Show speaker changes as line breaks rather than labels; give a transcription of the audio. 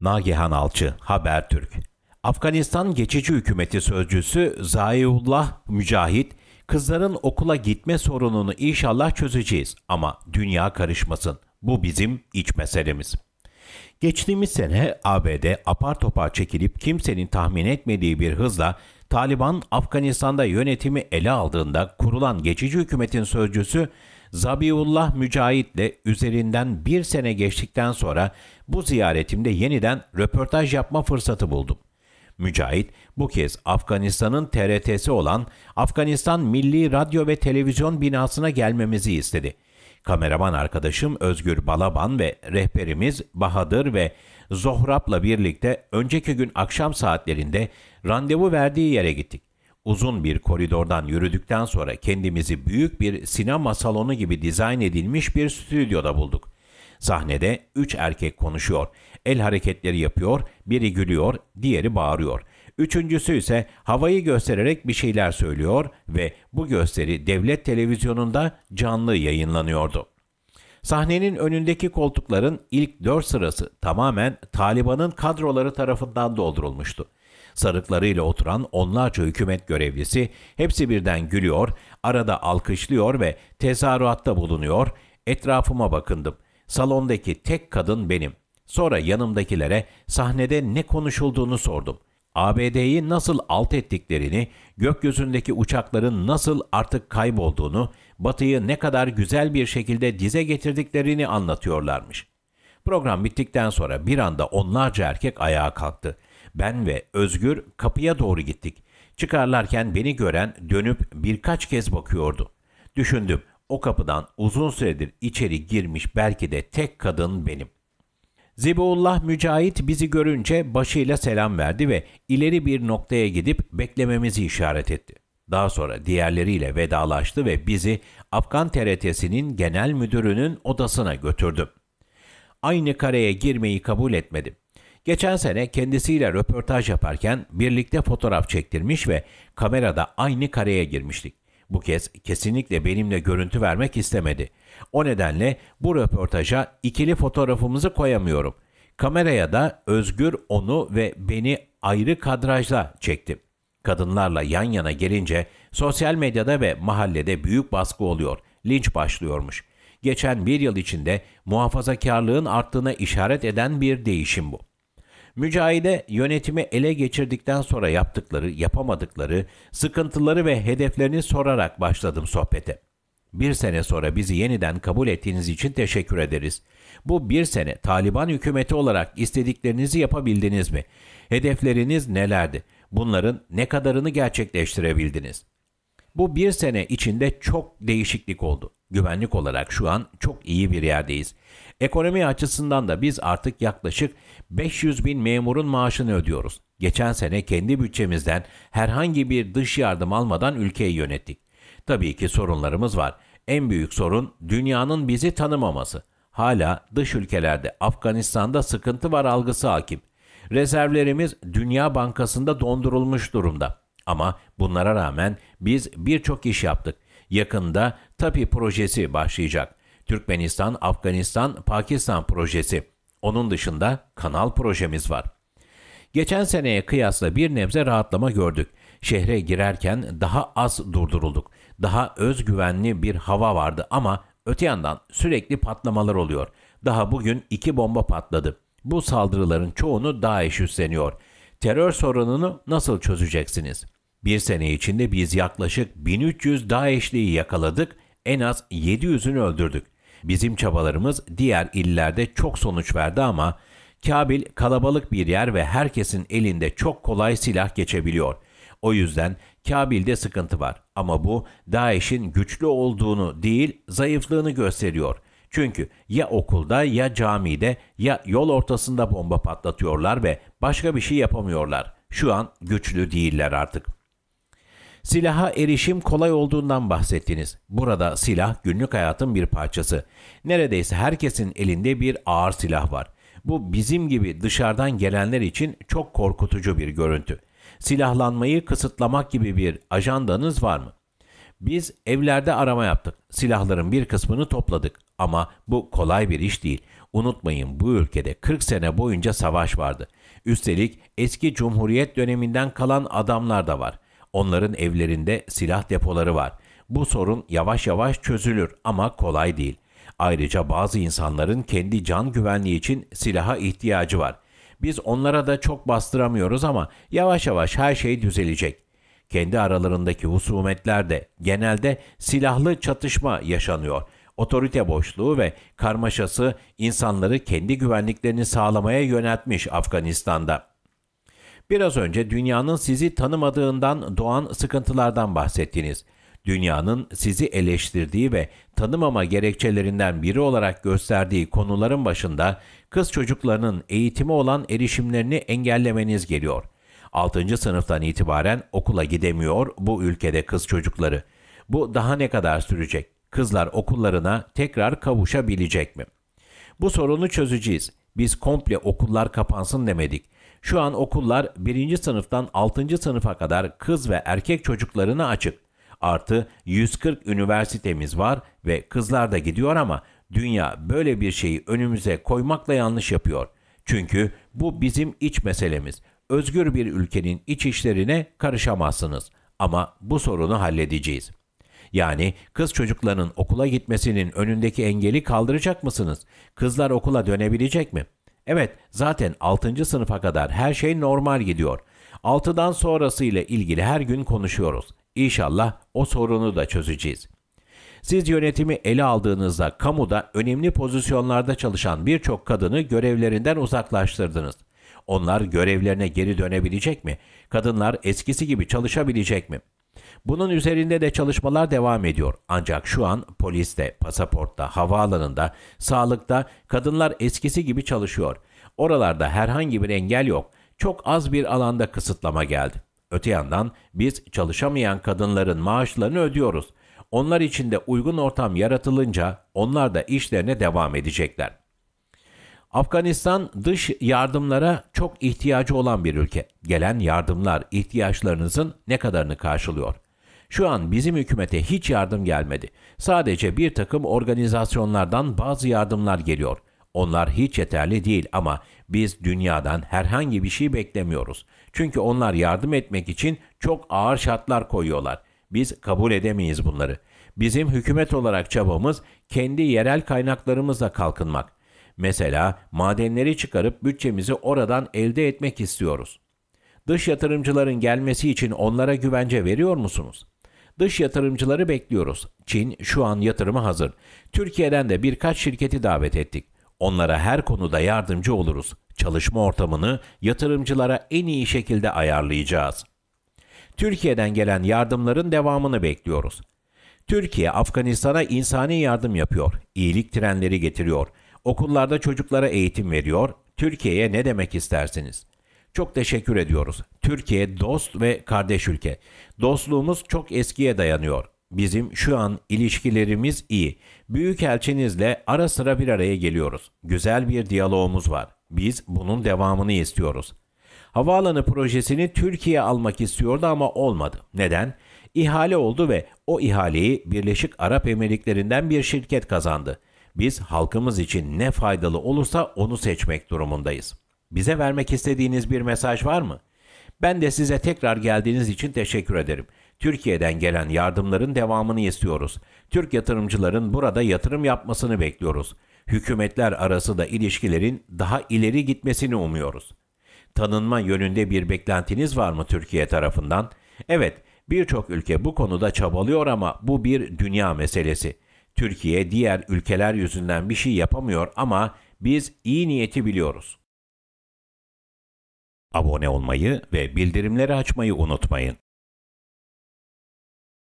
Nagihan Alçı, Habertürk. Afganistan geçici hükümeti sözcüsü Zayiullah Mücahit, kızların okula gitme sorununu inşallah çözeceğiz ama dünya karışmasın. Bu bizim iç meselemiz. Geçtiğimiz sene ABD apar topar çekilip kimsenin tahmin etmediği bir hızla Taliban Afganistan'da yönetimi ele aldığında kurulan geçici hükümetin sözcüsü Zabiullah Mücahit'le üzerinden bir sene geçtikten sonra bu ziyaretimde yeniden röportaj yapma fırsatı buldum. Mücahit bu kez Afganistan'ın TRT'si olan Afganistan Milli Radyo ve Televizyon binasına gelmemizi istedi. Kameraman arkadaşım Özgür Balaban ve rehberimiz Bahadır ve Zohrab'la birlikte önceki gün akşam saatlerinde randevu verdiği yere gittik. Uzun bir koridordan yürüdükten sonra kendimizi büyük bir sinema salonu gibi dizayn edilmiş bir stüdyoda bulduk. Sahnede üç erkek konuşuyor, el hareketleri yapıyor, biri gülüyor, diğeri bağırıyor. Üçüncüsü ise havayı göstererek bir şeyler söylüyor ve bu gösteri devlet televizyonunda canlı yayınlanıyordu. Sahnenin önündeki koltukların ilk dört sırası tamamen Taliban'ın kadroları tarafından doldurulmuştu sarıklarıyla oturan onlarca hükümet görevlisi hepsi birden gülüyor, arada alkışlıyor ve tezahüratta bulunuyor, etrafıma bakındım. Salondaki tek kadın benim. Sonra yanımdakilere sahnede ne konuşulduğunu sordum. ABD'yi nasıl alt ettiklerini, gökyüzündeki uçakların nasıl artık kaybolduğunu, Batı'yı ne kadar güzel bir şekilde dize getirdiklerini anlatıyorlarmış. Program bittikten sonra bir anda onlarca erkek ayağa kalktı. Ben ve Özgür kapıya doğru gittik. Çıkarlarken beni gören dönüp birkaç kez bakıyordu. Düşündüm o kapıdan uzun süredir içeri girmiş belki de tek kadın benim. Zibeullah Mücahit bizi görünce başıyla selam verdi ve ileri bir noktaya gidip beklememizi işaret etti. Daha sonra diğerleriyle vedalaştı ve bizi Afgan TRT'sinin genel müdürünün odasına götürdü. Aynı kareye girmeyi kabul etmedim. Geçen sene kendisiyle röportaj yaparken birlikte fotoğraf çektirmiş ve kamerada aynı kareye girmiştik. Bu kez kesinlikle benimle görüntü vermek istemedi. O nedenle bu röportaja ikili fotoğrafımızı koyamıyorum. Kameraya da Özgür onu ve beni ayrı kadrajla çektim. Kadınlarla yan yana gelince sosyal medyada ve mahallede büyük baskı oluyor. Linç başlıyormuş. Geçen bir yıl içinde muhafazakarlığın arttığına işaret eden bir değişim bu. Mücahide yönetimi ele geçirdikten sonra yaptıkları, yapamadıkları, sıkıntıları ve hedeflerini sorarak başladım sohbete. Bir sene sonra bizi yeniden kabul ettiğiniz için teşekkür ederiz. Bu bir sene Taliban hükümeti olarak istediklerinizi yapabildiniz mi? Hedefleriniz nelerdi? Bunların ne kadarını gerçekleştirebildiniz? Bu bir sene içinde çok değişiklik oldu. Güvenlik olarak şu an çok iyi bir yerdeyiz. Ekonomi açısından da biz artık yaklaşık 500 bin memurun maaşını ödüyoruz. Geçen sene kendi bütçemizden herhangi bir dış yardım almadan ülkeyi yönettik. Tabii ki sorunlarımız var. En büyük sorun dünyanın bizi tanımaması. Hala dış ülkelerde Afganistan'da sıkıntı var algısı hakim. Rezervlerimiz Dünya Bankası'nda dondurulmuş durumda. Ama bunlara rağmen biz birçok iş yaptık. Yakında TAPI projesi başlayacak. Türkmenistan, Afganistan, Pakistan projesi. Onun dışında kanal projemiz var. Geçen seneye kıyasla bir nebze rahatlama gördük. Şehre girerken daha az durdurulduk. Daha özgüvenli bir hava vardı ama öte yandan sürekli patlamalar oluyor. Daha bugün iki bomba patladı. Bu saldırıların çoğunu DAEŞ üstleniyor. Terör sorununu nasıl çözeceksiniz?'' Bir sene içinde biz yaklaşık 1300 DAEŞ'liyi yakaladık, en az 700'ünü öldürdük. Bizim çabalarımız diğer illerde çok sonuç verdi ama Kabil kalabalık bir yer ve herkesin elinde çok kolay silah geçebiliyor. O yüzden Kabil'de sıkıntı var ama bu DAEŞ'in güçlü olduğunu değil zayıflığını gösteriyor. Çünkü ya okulda ya camide ya yol ortasında bomba patlatıyorlar ve başka bir şey yapamıyorlar. Şu an güçlü değiller artık. Silaha erişim kolay olduğundan bahsettiniz. Burada silah günlük hayatın bir parçası. Neredeyse herkesin elinde bir ağır silah var. Bu bizim gibi dışarıdan gelenler için çok korkutucu bir görüntü. Silahlanmayı kısıtlamak gibi bir ajandanız var mı? Biz evlerde arama yaptık. Silahların bir kısmını topladık ama bu kolay bir iş değil. Unutmayın bu ülkede 40 sene boyunca savaş vardı. Üstelik eski cumhuriyet döneminden kalan adamlar da var. Onların evlerinde silah depoları var. Bu sorun yavaş yavaş çözülür ama kolay değil. Ayrıca bazı insanların kendi can güvenliği için silaha ihtiyacı var. Biz onlara da çok bastıramıyoruz ama yavaş yavaş her şey düzelecek. Kendi aralarındaki husumetler de genelde silahlı çatışma yaşanıyor. Otorite boşluğu ve karmaşası insanları kendi güvenliklerini sağlamaya yöneltmiş Afganistan'da. Biraz önce dünyanın sizi tanımadığından doğan sıkıntılardan bahsettiniz. Dünyanın sizi eleştirdiği ve tanımama gerekçelerinden biri olarak gösterdiği konuların başında kız çocuklarının eğitimi olan erişimlerini engellemeniz geliyor. 6. sınıftan itibaren okula gidemiyor bu ülkede kız çocukları. Bu daha ne kadar sürecek? Kızlar okullarına tekrar kavuşabilecek mi? Bu sorunu çözeceğiz. Biz komple okullar kapansın demedik şu an okullar 1. sınıftan 6. sınıfa kadar kız ve erkek çocuklarına açık. Artı 140 üniversitemiz var ve kızlar da gidiyor ama dünya böyle bir şeyi önümüze koymakla yanlış yapıyor. Çünkü bu bizim iç meselemiz. Özgür bir ülkenin iç işlerine karışamazsınız ama bu sorunu halledeceğiz. Yani kız çocuklarının okula gitmesinin önündeki engeli kaldıracak mısınız? Kızlar okula dönebilecek mi?'' Evet, zaten 6. sınıfa kadar her şey normal gidiyor. 6'dan sonrası ile ilgili her gün konuşuyoruz. İnşallah o sorunu da çözeceğiz. Siz yönetimi ele aldığınızda kamuda önemli pozisyonlarda çalışan birçok kadını görevlerinden uzaklaştırdınız. Onlar görevlerine geri dönebilecek mi? Kadınlar eskisi gibi çalışabilecek mi?'' Bunun üzerinde de çalışmalar devam ediyor. Ancak şu an poliste, pasaportta, havaalanında, sağlıkta kadınlar eskisi gibi çalışıyor. Oralarda herhangi bir engel yok. Çok az bir alanda kısıtlama geldi. Öte yandan biz çalışamayan kadınların maaşlarını ödüyoruz. Onlar için de uygun ortam yaratılınca onlar da işlerine devam edecekler. Afganistan dış yardımlara çok ihtiyacı olan bir ülke. Gelen yardımlar ihtiyaçlarınızın ne kadarını karşılıyor? Şu an bizim hükümete hiç yardım gelmedi. Sadece bir takım organizasyonlardan bazı yardımlar geliyor. Onlar hiç yeterli değil ama biz dünyadan herhangi bir şey beklemiyoruz. Çünkü onlar yardım etmek için çok ağır şartlar koyuyorlar. Biz kabul edemeyiz bunları. Bizim hükümet olarak çabamız kendi yerel kaynaklarımızla kalkınmak. Mesela madenleri çıkarıp bütçemizi oradan elde etmek istiyoruz. Dış yatırımcıların gelmesi için onlara güvence veriyor musunuz? Dış yatırımcıları bekliyoruz. Çin şu an yatırıma hazır. Türkiye'den de birkaç şirketi davet ettik. Onlara her konuda yardımcı oluruz. Çalışma ortamını yatırımcılara en iyi şekilde ayarlayacağız. Türkiye'den gelen yardımların devamını bekliyoruz. Türkiye Afganistan'a insani yardım yapıyor, iyilik trenleri getiriyor. Okullarda çocuklara eğitim veriyor. Türkiye'ye ne demek istersiniz? Çok teşekkür ediyoruz. Türkiye dost ve kardeş ülke. Dostluğumuz çok eskiye dayanıyor. Bizim şu an ilişkilerimiz iyi. Büyükelçinizle ara sıra bir araya geliyoruz. Güzel bir diyalogumuz var. Biz bunun devamını istiyoruz. Havaalanı projesini Türkiye almak istiyordu ama olmadı. Neden? İhale oldu ve o ihaleyi Birleşik Arap Emirlikleri'nden bir şirket kazandı. Biz halkımız için ne faydalı olursa onu seçmek durumundayız. Bize vermek istediğiniz bir mesaj var mı? Ben de size tekrar geldiğiniz için teşekkür ederim. Türkiye'den gelen yardımların devamını istiyoruz. Türk yatırımcıların burada yatırım yapmasını bekliyoruz. Hükümetler arası da ilişkilerin daha ileri gitmesini umuyoruz. Tanınma yönünde bir beklentiniz var mı Türkiye tarafından? Evet, birçok ülke bu konuda çabalıyor ama bu bir dünya meselesi. Türkiye diğer ülkeler yüzünden bir şey yapamıyor ama biz iyi niyeti biliyoruz. Abone olmayı ve bildirimleri açmayı unutmayın.